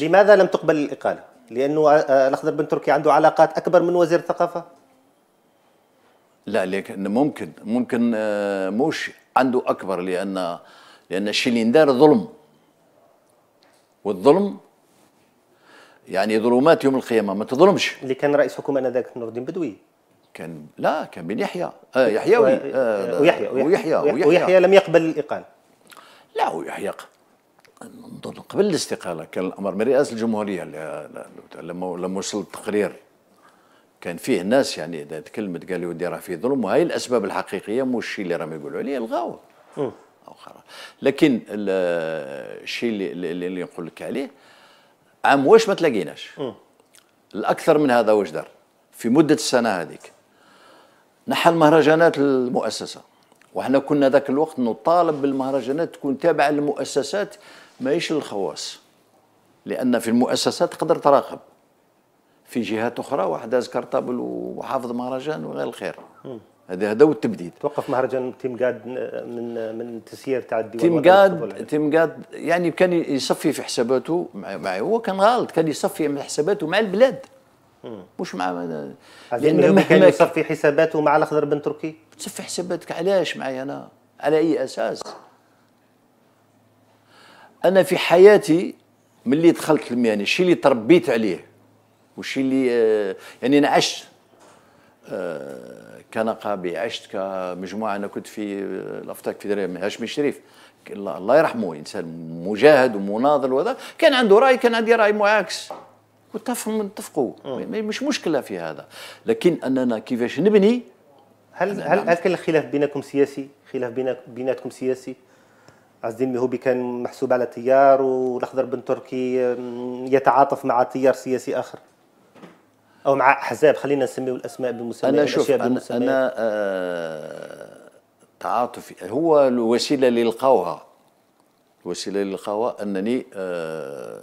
لماذا لم تقبل الإقالة؟ لأنه آه، آه، الأخضر بن تركي عنده علاقات أكبر من وزير الثقافة؟ لا لكن ممكن ممكن آه، مش عنده أكبر لأن لأن الشيء اللي ندار ظلم والظلم يعني ظلمات يوم القيامة ما تظلمش اللي كان رئيس حكومة أنذاك نور الدين بدوي كان لا كان بن يحيى آه يحيوي آه ويحيى ويحيى ويحيى, ويحيى, ويحيى, ويحيى لم يقبل الإقالة لا ويحيى نظن قبل الاستقاله كان الامر من رئاسه الجمهوريه لما لما وصل التقرير كان فيه ناس يعني تكلمت قال ودي راه في ظلم وهي الاسباب الحقيقيه مش الشيء اللي راهم يقولوا عليه الغاوه اخرى لكن الشيء اللي, اللي نقول لك عليه عام واش ما تلاقيناش الاكثر من هذا واش دار في مده السنه هذيك نحى المهرجانات المؤسسه وحنا كنا ذاك الوقت نطالب بالمهرجانات تكون تابعه للمؤسسات ماهيش للخواص لان في المؤسسات تقدر تراقب في جهات اخرى واحد اذكر كارطابل وحافظ مهرجان وغير الخير هذا هذا هو التبديد توقف مهرجان تيم قاد من من تسيير تاع الديوان تيم قاد تيم قاد يعني كان يصفي في حساباته معي هو كان غلط كان يصفي من حساباته مع البلاد مش مع لان كان يصفي حساباته مع الاخضر بن تركي تصفي حساباتك علاش معي انا على اي اساس انا في حياتي ملي دخلت المهنه الشيء يعني اللي تربيت عليه والشيء اللي آه، يعني انا عشت آه، كنقابي عشت كمجموعه انا كنت في آه، الافتاك في دريم هاشمي الشريف الله يرحمه انسان مجاهد ومناضل وهذا كان عنده راي كان عندي راي معاكس وتفهم نتفقوا مش مشكله في هذا لكن اننا كيفاش نبني هل هل نعم. هل كان الخلاف بينكم سياسي؟ خلاف بينكم سياسي؟ الدين ميهوبي كان محسوب على تيار والاخضر بن تركي يتعاطف مع تيار سياسي اخر او مع احزاب خلينا نسميه الاسماء بالمسميات انا شوف انا, أنا آه تعاطفي هو الوسيله اللي لقاوها الوسيله اللي لقاوها انني آه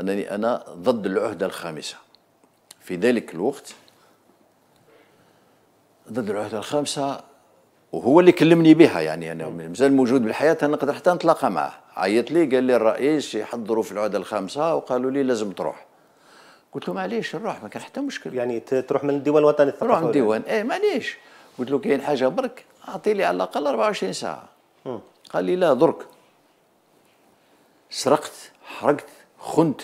انني انا ضد العهده الخامسه في ذلك الوقت ضد العهده الخامسه وهو اللي كلمني بها يعني انا مازال موجود بالحياه انا نقدر حتى نتلاقى معاه عيط لي قال لي الرئيس يحضروا في العوده الخامسه وقالوا لي لازم تروح قلت له معليش نروح ما كان حتى مشكل يعني تروح من الديوان الوطني الثقافي نروح من الديوان اي معليش قلت له كاين حاجه برك اعطي لي على الاقل 24 ساعه قال لي لا درك سرقت حرقت خنت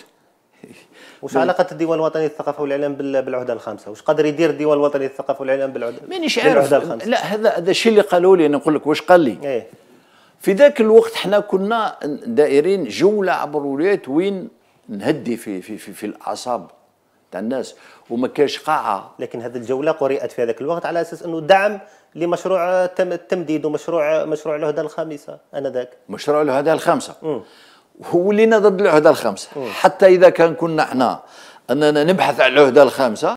واش علاقه الديوان الوطني للثقافه والاعلام بالعهده الخامسه واش قادر يدير الديوان الوطني للثقافه والاعلام بالعهده مانيش عارف لا هذا هذا الشيء اللي قالوا لي انا نقول لك واش قال لي ايه. في ذاك الوقت حنا كنا دائرين جوله عبر الولايات وين نهدي في في في, في الاعصاب تاع الناس وما كاش قاعه لكن هذه الجوله قرئت في هذاك الوقت على اساس انه دعم لمشروع التمديد ومشروع مشروع العهده الخامسه انذاك مشروع العهده الخامسه مم. ولينا ضد العهده الخامسه حتى اذا كان كنا احنا اننا نبحث عن العهده الخامسه